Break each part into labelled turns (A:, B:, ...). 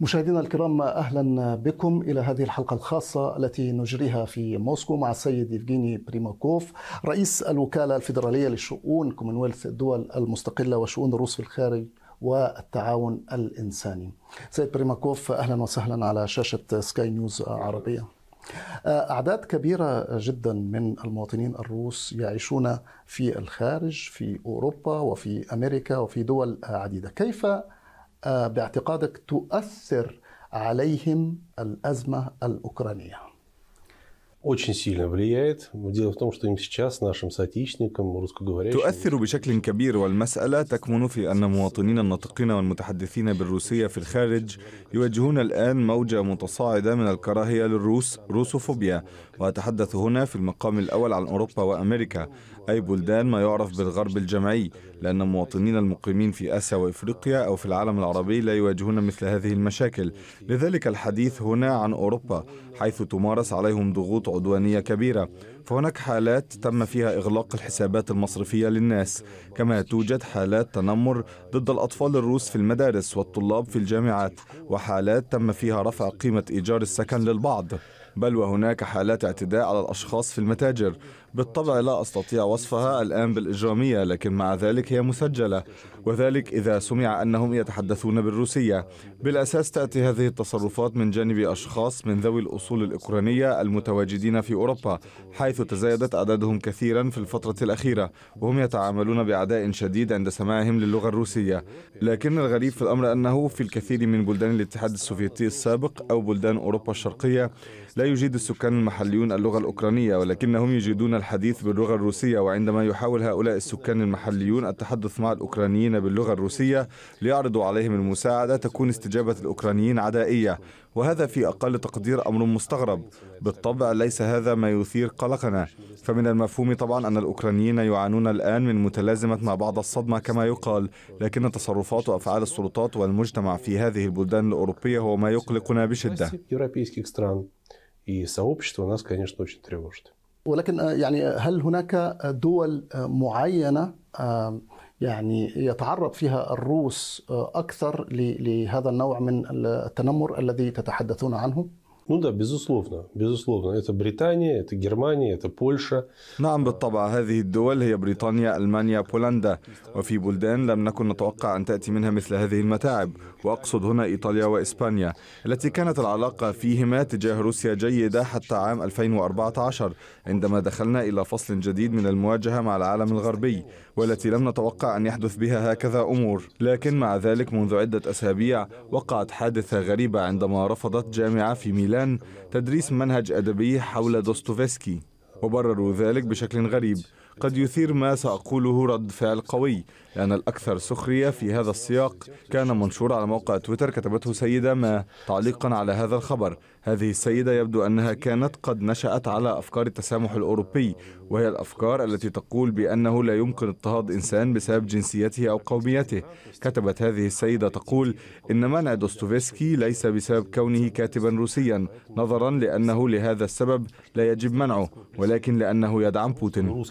A: مشاهدينا الكرام اهلا بكم الى هذه الحلقه الخاصه التي نجريها في موسكو مع السيد يفجيني بريماكوف رئيس الوكاله الفيدراليه لشؤون كومنولث الدول المستقله وشؤون الروس في الخارج والتعاون الانساني. سيد بريماكوف اهلا وسهلا على شاشه سكاي نيوز عربيه. أعداد كبيرة جدا من المواطنين الروس يعيشون في الخارج في أوروبا وفي أمريكا وفي دول عديدة كيف آه، باعتقادك تؤثر عليهم الازمه الاوكرانيه؟
B: очень сильно влияет. Дело в том, что им сейчас, нашим соотечественникам, русскоговорящим...
C: تؤثر بشكل كبير والمسألة تكمن في أن مواطنين الناطقين والمتحدثين بالروسية في الخارج يواجهون الآن موجة متصاعدة من الكراهية للروس روسوفوبيا وأتحدث هنا في المقام الأول عن أوروبا وأمريكا أي بلدان ما يعرف بالغرب الجمعي لأن مواطنين المقيمين في آسيا وإفريقيا أو في العالم العربي لا يواجهون مثل هذه المشاكل لذلك الحديث هنا عن أوروبا حيث تمارس عليهم ضغوط عدوانية كبيرة فهناك حالات تم فيها إغلاق الحسابات المصرفية للناس كما توجد حالات تنمر ضد الأطفال الروس في المدارس والطلاب في الجامعات وحالات تم فيها رفع قيمة إيجار السكن للبعض بل وهناك حالات اعتداء على الأشخاص في المتاجر بالطبع لا أستطيع وصفها الآن بالإجرامية لكن مع ذلك هي مسجلة وذلك إذا سمع أنهم يتحدثون بالروسية بالأساس تأتي هذه التصرفات من جانب أشخاص من ذوي الأصول الأوكرانية المتواجدين في أوروبا حيث تزايدت أعدادهم كثيرا في الفترة الأخيرة وهم يتعاملون بعداء شديد عند سماعهم للغة الروسية لكن الغريب في الأمر أنه في الكثير من بلدان الاتحاد السوفيتي السابق أو بلدان أوروبا الشرقية لا يجيد السكان المحليون اللغة الأوكرانية ولكنهم يجيدون الحديث باللغة الروسية وعندما يحاول هؤلاء السكان المحليون التحدث مع الأوكرانيين باللغة الروسية ليعرضوا عليهم المساعدة تكون استجابة الأوكرانيين عدائية وهذا في أقل تقدير أمر مستغرب بالطبع ليس هذا ما يثير قلقنا فمن المفهوم طبعا أن الأوكرانيين يعانون الآن من متلازمة مع بعض الصدمة كما يقال لكن تصرفات وأفعال السلطات والمجتمع في هذه البلدان الأوروبية هو ما يقلقنا
B: بشدة. И сообщество нас, конечно, очень тревожит.
A: ولكن آه، يعني هل هناك دول آه، معينه يعني يتعرض فيها الروس آه، اكثر لهذا النوع من التنمر الذي تتحدثون عنه؟
B: Ну да, безусловно, безусловно. Это
C: Британия, это Германия, это Польша. نعم بالطبع هذه الدول هي بريطانيا، ألمانيا، بولندا وفي بلدان لم نكن نتوقع أن تأتي منها مثل هذه المتاعب وأقصد هنا إيطاليا وإسبانيا التي كانت العلاقة فيهما تجاه روسيا جيدة حتى عام 2014 عندما دخلنا إلى فصل جديد من المواجهة مع العالم الغربي والتي لم نتوقع أن يحدث بها هكذا أمور لكن مع ذلك منذ عدة أسابيع وقعت حادثة غريبة عندما رفضت جامعة في ميلان تدريس منهج أدبي حول دوستوفسكي وبرروا ذلك بشكل غريب قد يثير ما سأقوله رد فعل قوي لأن الأكثر سخرية في هذا السياق كان منشور على موقع تويتر كتبته سيدة ما تعليقا على هذا الخبر هذه السيدة يبدو أنها كانت قد نشأت على أفكار التسامح الأوروبي وهي الأفكار التي تقول بأنه لا يمكن اضطهاد إنسان بسبب جنسيته أو قوميته كتبت هذه السيدة تقول إن منع دوستوفسكي ليس بسبب كونه كاتبا روسيا نظرا لأنه لهذا السبب لا يجب منعه ولكن لأنه يدعم بوتين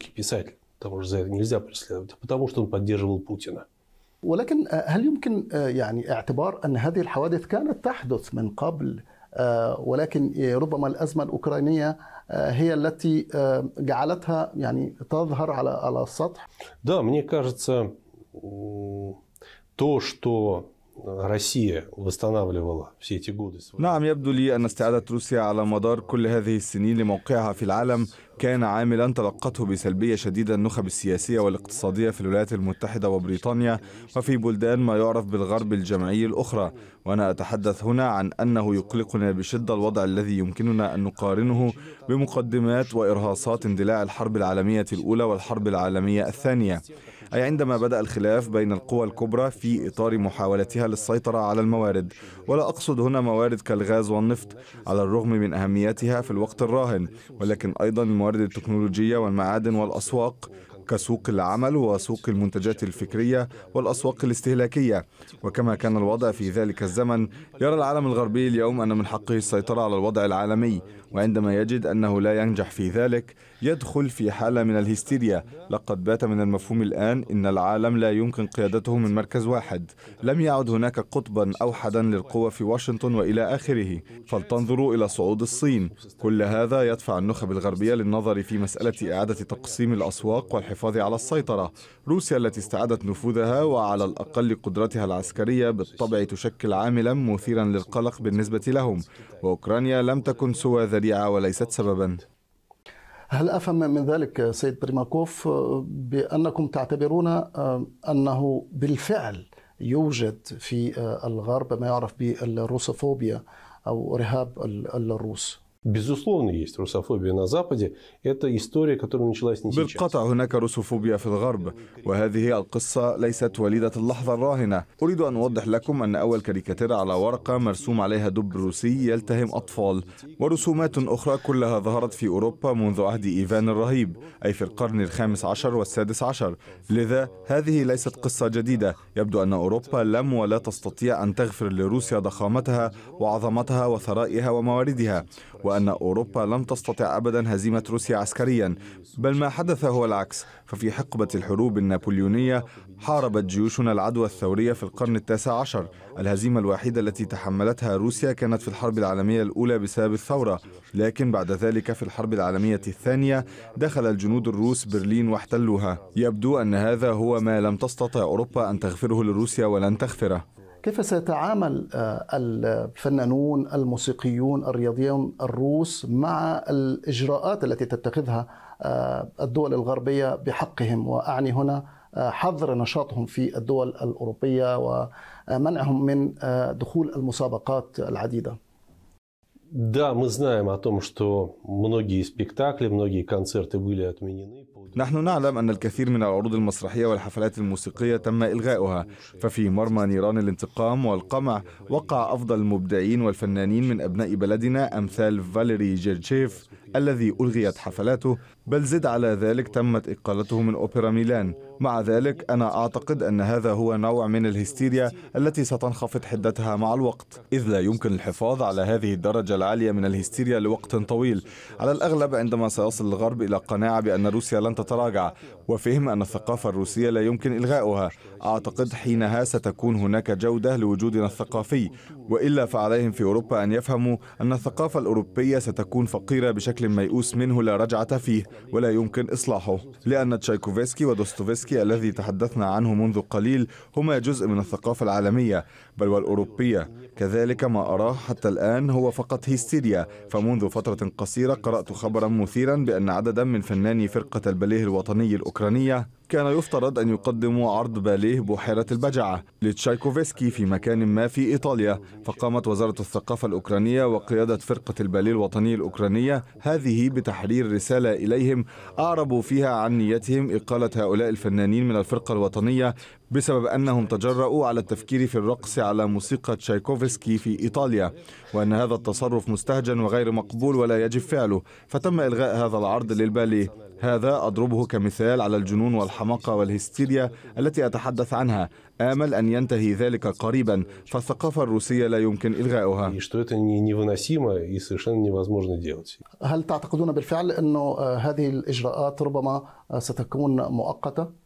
A: ولكن آه، هل يمكن آه، يعني اعتبار أن هذه الحوادث كانت تحدث من قبل آه، ولكن ربما الأزمة الأوكرانية هي التي جعلتها يعني تظهر على على السطح؟ Да, мне
B: кажется, то, что روسيا
C: نعم يبدو لي أن استعادة روسيا على مدار كل هذه السنين لموقعها في العالم كان عاملا تلقته بسلبية شديدة النخب السياسية والاقتصادية في الولايات المتحدة وبريطانيا وفي بلدان ما يعرف بالغرب الجمعي الأخرى وأنا أتحدث هنا عن أنه يقلقنا بشدة الوضع الذي يمكننا أن نقارنه بمقدمات وإرهاصات اندلاع الحرب العالمية الأولى والحرب العالمية الثانية أي عندما بدأ الخلاف بين القوى الكبرى في إطار محاولتها للسيطرة على الموارد ولا أقصد هنا موارد كالغاز والنفط على الرغم من أهميتها في الوقت الراهن ولكن أيضا الموارد التكنولوجية والمعادن والأسواق كسوق العمل وسوق المنتجات الفكرية والأسواق الاستهلاكية وكما كان الوضع في ذلك الزمن يرى العالم الغربي اليوم أن من حقه السيطرة على الوضع العالمي وعندما يجد أنه لا ينجح في ذلك يدخل في حالة من الهستيريا لقد بات من المفهوم الآن إن العالم لا يمكن قيادته من مركز واحد لم يعد هناك قطبا أوحدا للقوى في واشنطن وإلى آخره فلتنظروا إلى صعود الصين كل هذا يدفع النخب الغربية للنظر في مسألة إعادة تقسيم الأسواق والحفاظ على السيطرة روسيا التي استعادت نفوذها وعلى الأقل قدرتها العسكرية بالطبع تشكل عاملا مثيرا للقلق بالنسبة لهم وأوكرانيا لم تكن سوى ذلك بديعة وليست سببا
A: هل أفهم من ذلك سيد بريماكوف آه، بأنكم تعتبرون آه، أنه بالفعل يوجد في آه، الغرب ما يعرف بالروسوفوبيا أو رهاب الروس
B: безусловно, есть русофобия
C: на Западе. Это история, которая началась не сейчас. بالقطع هناك روسوفوبيا في الغرب وهذه القصة ليست وليدة اللحظة الراهنة أريد أن أوضح لكم أن أول كاريكاتيرة على ورقة مرسوم عليها دب روسي يلتهم أطفال ورسومات أخرى كلها ظهرت في أوروبا منذ عهد إيفان الرهيب أي في القرن الخامس عشر والسادس عشر لذا هذه ليست قصة جديدة يبدو أن أوروبا لم ولا تستطيع أن تغفر لروسيا ضخامتها وعظمتها وثرائها ومواردها أن أوروبا لم تستطع أبدا هزيمة روسيا عسكريا بل ما حدث هو العكس ففي حقبة الحروب النابليونية حاربت جيوشنا العدوى الثورية في القرن التاسع عشر الهزيمة الوحيدة التي تحملتها روسيا كانت في الحرب العالمية الأولى بسبب الثورة لكن بعد ذلك في الحرب العالمية الثانية دخل الجنود الروس برلين واحتلوها يبدو أن هذا هو ما لم تستطع أوروبا أن تغفره لروسيا ولن تغفره
A: كيف سيتعامل آه، الفنانون الموسيقيون الرياضيون الروس مع الإجراءات التي تتخذها آه، الدول الغربية بحقهم وأعني هنا آه، حظر نشاطهم في الدول الأوروبية ومنعهم من دخول المسابقات العديدة
B: Да, мы знаем о том, что многие
C: спектакли, многие концерты были отменены. نحن نعلم أن الكثير من العروض المسرحية والحفلات الموسيقية تم إلغاؤها ففي مرمى نيران الانتقام والقمع وقع أفضل المبدعين والفنانين من أبناء بلدنا أمثال فاليري جيرتشيف الذي ألغيت حفلاته بل زد على ذلك تمت إقالته من أوبرا ميلان مع ذلك أنا أعتقد أن هذا هو نوع من الهستيريا التي ستنخفض حدتها مع الوقت إذ لا يمكن الحفاظ على هذه الدرجة العالية من الهستيريا لوقت طويل على الأغلب عندما سيصل الغرب إلى قناعة بأن روسيا لن تتراجع وفهم أن الثقافة الروسية لا يمكن إلغاؤها أعتقد حينها ستكون هناك جودة لوجودنا الثقافي وإلا فعليهم في أوروبا أن يفهموا أن الثقافة الأوروبية ستكون فقيرة بشكل ميؤوس منه لا رجعة فيه ولا يمكن إصلاحه لأن تشايكوفسكي ودوستوفسكي الذي تحدثنا عنه منذ قليل هما جزء من الثقافة العالمية بل والأوروبية كذلك ما أراه حتى الآن هو فقط هيستيريا فمنذ فترة قصيرة قرأت خبرا مثيرا بأن عددا من فناني فرقة الباليه الوطني الأوكرانية كان يفترض أن يقدموا عرض باليه بحيرة البجعة لتشايكوفسكي في مكان ما في إيطاليا فقامت وزارة الثقافة الأوكرانية وقيادة فرقة الباليه الوطني الأوكرانية هذه بتحرير رسالة إليهم أعربوا فيها عن نيتهم إقالة هؤلاء الفنانين من الفرقة الوطنية بسبب أنهم تجرؤوا على التفكير في الرقص على موسيقى تشايكوفسكي في إيطاليا وأن هذا التصرف مستهجن وغير مقبول ولا يجب فعله فتم إلغاء هذا العرض للباليه هذا أضربه كمثال على الجنون والحماقة والهستيريا التي أتحدث عنها آمل أن ينتهي ذلك قريبا فالثقافة الروسية لا يمكن إلغاؤها
A: هل تعتقدون بالفعل أن آه، هذه الإجراءات ربما آه، ستكون مؤقتة؟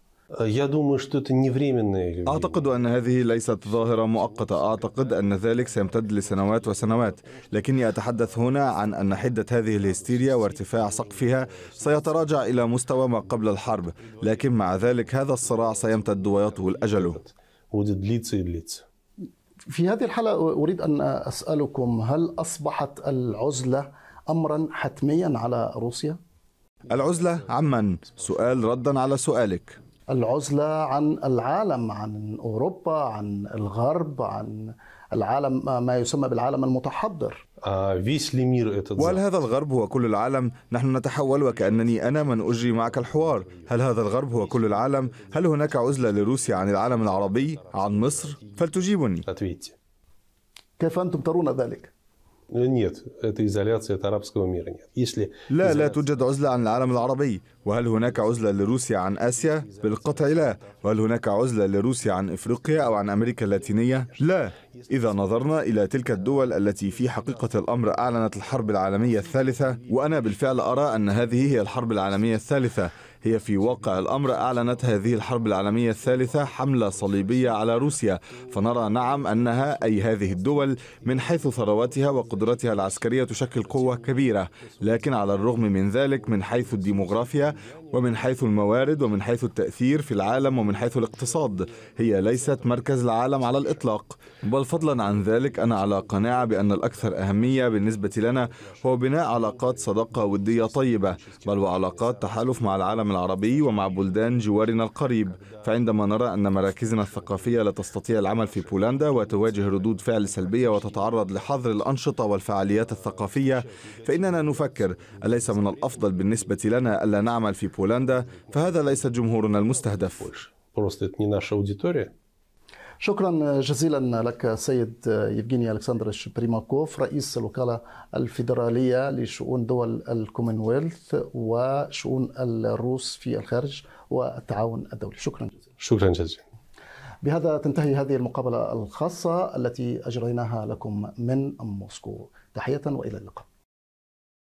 C: أعتقد أن هذه ليست ظاهرة مؤقتة، أعتقد أن ذلك سيمتد لسنوات وسنوات، لكني أتحدث هنا عن أن حدة هذه الهستيريا وارتفاع سقفها سيتراجع إلى مستوى ما قبل الحرب، لكن مع ذلك هذا الصراع سيمتد ويطول أجله.
A: في هذه الحالة أريد أن أسألكم هل أصبحت العزلة أمرا حتميا على روسيا؟ العزلة عمن؟ سؤال ردا على سؤالك. العزله عن العالم عن اوروبا عن الغرب عن العالم ما يسمى بالعالم المتحضر
C: آه، إيه وهل هذا الغرب هو كل العالم؟ نحن نتحول وكأنني أنا من أجري معك الحوار هل هذا الغرب هو كل العالم؟ هل هناك عزلة لروسيا عن العالم العربي؟ عن مصر؟ فلتجيبني
A: كيف أنتم ترون ذلك؟
C: نيت э, этой изоляции от арабского мира нет. Если لا لا توجد عزلة عن العالم العربي وهل هناك عزلة لروسيا عن آسيا؟ بالقطع لا وهل هناك عزلة لروسيا عن إفريقيا أو عن أمريكا اللاتينية؟ لا إذا نظرنا إلى تلك الدول التي في حقيقة الأمر أعلنت الحرب العالمية الثالثة وأنا بالفعل أرى أن هذه هي الحرب العالمية الثالثة هي في واقع الأمر أعلنت هذه الحرب العالمية الثالثة حملة صليبية على روسيا فنرى نعم أنها أي هذه الدول من حيث ثرواتها وقدرتها العسكرية تشكل قوة كبيرة لكن على الرغم من ذلك من حيث الديموغرافيا ومن حيث الموارد ومن حيث التأثير في العالم ومن حيث الاقتصاد هي ليست مركز العالم على الإطلاق بل فضلا عن ذلك أنا على قناعة بأن الأكثر أهمية بالنسبة لنا هو بناء علاقات صداقة ودية طيبة بل وعلاقات تحالف مع العالم العالم العربي ومع بلدان جوارنا القريب فعندما نرى أن مراكزنا الثقافية لا تستطيع العمل في بولندا وتواجه ردود فعل سلبية وتتعرض لحظر الأنشطة والفعاليات الثقافية فإننا نفكر أليس من الأفضل بالنسبة لنا ألا نعمل في بولندا فهذا ليس جمهورنا المستهدف
A: شكرا جزيلا لك السيد يفجيني الكسندرش بريماكوف رئيس الوكاله الفيدراليه لشؤون دول الكومنولث وشؤون الروس في الخارج والتعاون الدولي شكرا جزيلا
B: شكرا جزيلا
A: بهذا تنتهي هذه المقابله الخاصه التي اجريناها لكم من موسكو تحيه والى اللقاء